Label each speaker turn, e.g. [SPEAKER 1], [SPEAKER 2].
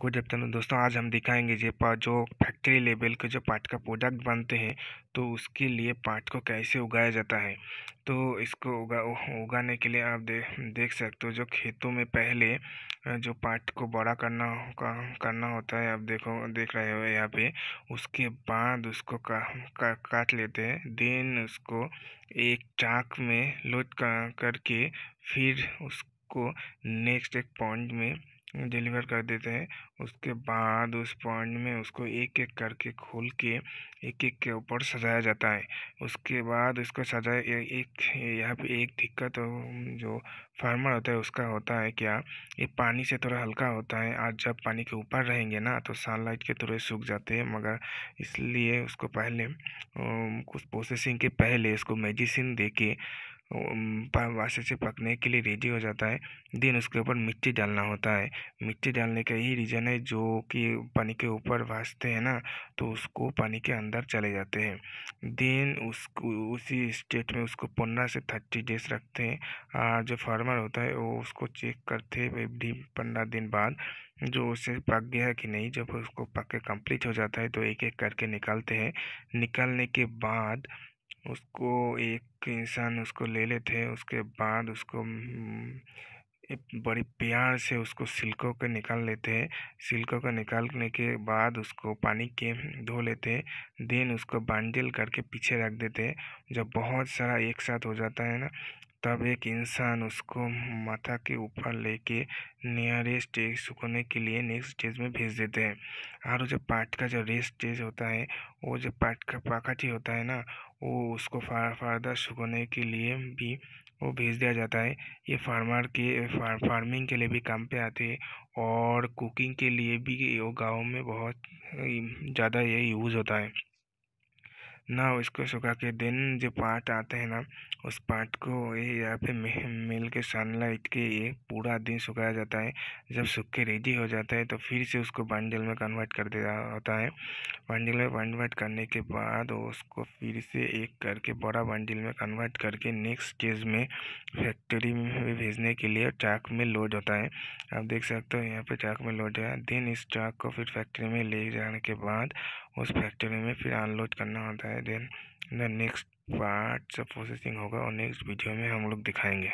[SPEAKER 1] good afternoon दोस्तों आज हम दिखाएंगे जो जो फैक्ट्री लेवल के जो पार्ट का प्रोडक्ट बनते हैं तो उसके लिए पार्ट को कैसे उगाया जाता है तो इसको उगा उगाने के लिए आप दे, देख सकते हो जो खेतों में पहले जो पार्ट को बड़ा करना का, करना होता है आप देखो देख रहे हो यहाँ पे उसके बाद उसको का, का, काट लेते हैं देन उसको एक चाक में लोड कर, करके फिर उसको नेक्स्ट एक पॉइंट में डिलीवर कर देते हैं उसके बाद उस पॉइंट में उसको एक एक करके खोल के एक एक के ऊपर सजाया जाता है उसके बाद उसको सजाया एक यहाँ पे एक दिक्कत जो फार्मर होता है उसका होता है क्या ये पानी से थोड़ा हल्का होता है आज जब पानी के ऊपर रहेंगे ना तो सनलाइट के थोड़े सूख जाते हैं मगर इसलिए उसको पहले कुछ प्रोसेसिंग के पहले इसको मेडिसिन दे के अच्छे से पकने के लिए रेडी हो जाता है देन उसके ऊपर मिट्टी डालना होता है मिट्टी डालने का यही रीज़न है जो कि पानी के ऊपर वाजते हैं ना तो उसको पानी के अंदर चले जाते हैं देन उसको उसी स्टेट में उसको पंद्रह से थर्टी डेज रखते हैं और जो फार्मर होता है वो उसको चेक करते हैं पंद्रह दिन बाद जो उसे पक गया है कि नहीं जब उसको पक के कंप्लीट हो जाता है तो एक एक करके निकालते हैं निकालने के बाद उसको एक इंसान उसको ले लेते हैं उसके बाद उसको हम्म, बड़ी प्यार से उसको सिल्को के निकाल लेते हैं सिल्को को निकालने के बाद उसको पानी के धो लेते हैं देन उसको बांडिल करके पीछे रख देते हैं जब बहुत सारा एक साथ हो जाता है ना तब एक इंसान उसको माथा के ऊपर लेके नियरेस्ट सूखने के लिए नेक्स्ट स्टेज में भेज देते हैं और जो पाठ का जो रेस्ट स्टेज होता है वो जो पाठ का पाकाठी होता है ना वो उसको फर्दर सुखने के लिए भी वो भेज दिया जाता है ये फार्मर के फार, फार्मिंग के लिए भी काम पे आते हैं और कुकिंग के लिए भी वो गाँव में बहुत ज़्यादा ये यूज़ होता है ना उसको सुखा के दिन जो पार्ट आते हैं ना उस पार्ट को ये या फिर मिल के सनलाइट के ये पूरा दिन सुखाया जाता है जब सूख के रेडी हो जाता है तो फिर से उसको बंडल में कन्वर्ट कर दिया होता है बंडल में कन्वर्ट करने के बाद उसको फिर से एक करके बड़ा बंडल में कन्वर्ट करके नेक्स्ट स्टेज में फैक्ट्री में भेजने के लिए ट्रक में लोड होता है आप देख सकते हो यहाँ पर ट्रक में लोड है दिन इस ट्रक को फिर फैक्ट्री में ले जाने के बाद उस फैक्ट्री में फिर अनलोड करना होता है है देन द नेक्स्ट पार्ट सब प्रोसेसिंग होगा और नेक्स्ट वीडियो में हम लोग दिखाएंगे